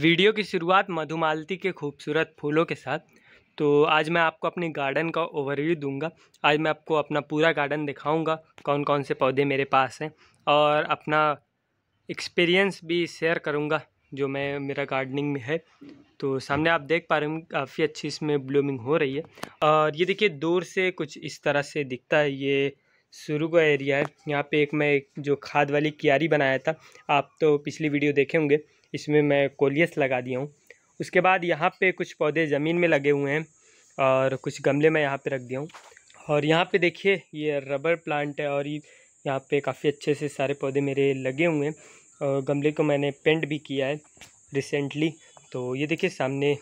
video की शुरुआत मधुमालती के खूबसूरत फूलों के साथ तो आज मैं आपको अपने गार्डन का ओवरव्यू दूंगा आज मैं आपको अपना पूरा गार्डन दिखाऊंगा कौन कौन से पौधे मेरे पास हैं और अपना एक्सपीरियंस भी शेयर करूंगा जो मैं मेरा गार्डनिंग में है तो सामने आप देख पा रहे हूँ काफ़ी अच्छी इसमें ब्लूमिंग हो रही है और ये देखिए दूर से कुछ इस तरह से दिखता है ये शुरू का एरिया है यहाँ पे एक मैं एक जो खाद वाली क्यारी बनाया था आप तो पिछली वीडियो देखे होंगे इसमें मैं कोलियस लगा दिया हूँ उसके बाद यहाँ पे कुछ पौधे ज़मीन में लगे हुए हैं और कुछ गमले मैं यहाँ पे रख दिया हूँ और यहाँ पे देखिए ये रबर प्लांट है और ये यहाँ पे काफ़ी अच्छे से सारे पौधे मेरे लगे हुए हैं और गमले को मैंने पेंट भी किया है रिसेंटली तो ये देखिए सामने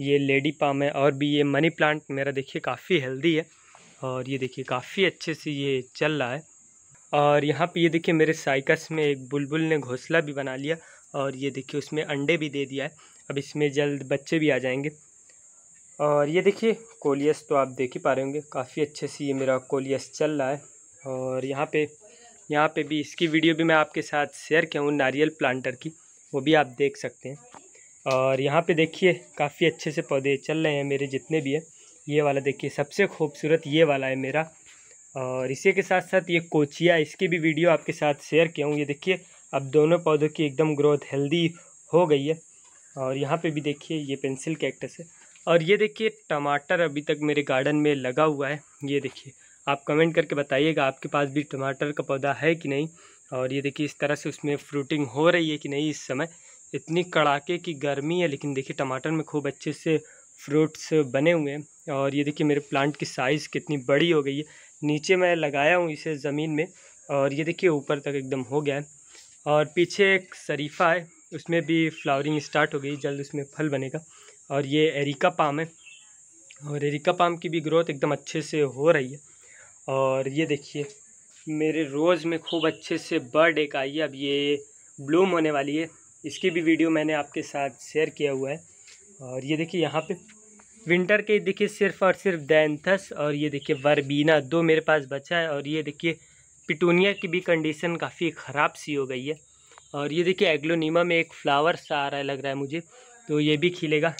ये लेडी पाम है और भी ये मनी प्लांट मेरा देखिए काफ़ी हेल्दी है और ये देखिए काफ़ी अच्छे से ये चल रहा है और यहाँ पे ये देखिए मेरे साइकस में एक बुलबुल ने घोंसला भी बना लिया और ये देखिए उसमें अंडे भी दे दिया है अब इसमें जल्द बच्चे भी आ जाएंगे और ये देखिए कोलियस तो आप देख ही पा रहे होंगे काफ़ी अच्छे से ये मेरा कोलियस चल रहा है और यहाँ पे यहाँ पे भी इसकी वीडियो भी मैं आपके साथ शेयर किया हूँ नारियल प्लांटर की वो भी आप देख सकते हैं और यहाँ पर देखिए काफ़ी अच्छे से पौधे चल रहे हैं मेरे जितने भी हैं ये वाला देखिए सबसे खूबसूरत ये वाला है मेरा और इसी के साथ साथ ये कोचिया इसकी भी वीडियो आपके साथ शेयर किया हूँ ये देखिए अब दोनों पौधों की एकदम ग्रोथ हेल्दी हो गई है और यहाँ पे भी देखिए ये पेंसिल कैक्टस है और ये देखिए टमाटर अभी तक मेरे गार्डन में लगा हुआ है ये देखिए आप कमेंट करके बताइएगा आपके पास भी टमाटर का पौधा है कि नहीं और ये देखिए इस तरह से उसमें फ्रूटिंग हो रही है कि नहीं इस समय इतनी कड़ाके की गर्मी है लेकिन देखिए टमाटर में खूब अच्छे से फ्रूट्स बने हुए हैं और ये देखिए मेरे प्लांट की साइज़ कितनी बड़ी हो गई है नीचे मैं लगाया हूँ इसे ज़मीन में और ये देखिए ऊपर तक एकदम हो गया है और पीछे एक शरीफा है उसमें भी फ्लावरिंग स्टार्ट हो गई जल्द उसमें फल बनेगा और ये एरिका पाम है और एरिका पाम की भी ग्रोथ एकदम अच्छे से हो रही है और ये देखिए मेरे रोज़ में खूब अच्छे से बर्ड एक आई है अब ये ब्लूम होने वाली है इसकी भी वीडियो मैंने आपके साथ शेयर किया हुआ है और ये देखिए यहाँ पे विंटर के देखिए सिर्फ और सिर्फ दैनथस और ये देखिए वर्बीना दो मेरे पास बचा है और ये देखिए पिटूनिया की भी कंडीशन काफ़ी ख़राब सी हो गई है और ये देखिए एग्लोनीमा में एक फ्लावर सा आ रहा है लग रहा है मुझे तो ये भी खिलेगा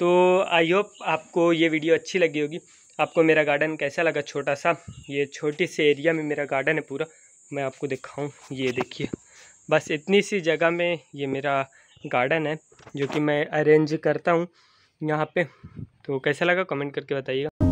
तो आई होप आपको ये वीडियो अच्छी लगी होगी आपको मेरा गार्डन कैसा लगा छोटा सा ये छोटी से एरिया में मेरा गार्डन है पूरा मैं आपको दिखाऊँ ये देखिए बस इतनी सी जगह में ये मेरा गार्डन है जो कि मैं अरेंज करता हूँ यहाँ पे तो कैसा लगा कमेंट करके बताइएगा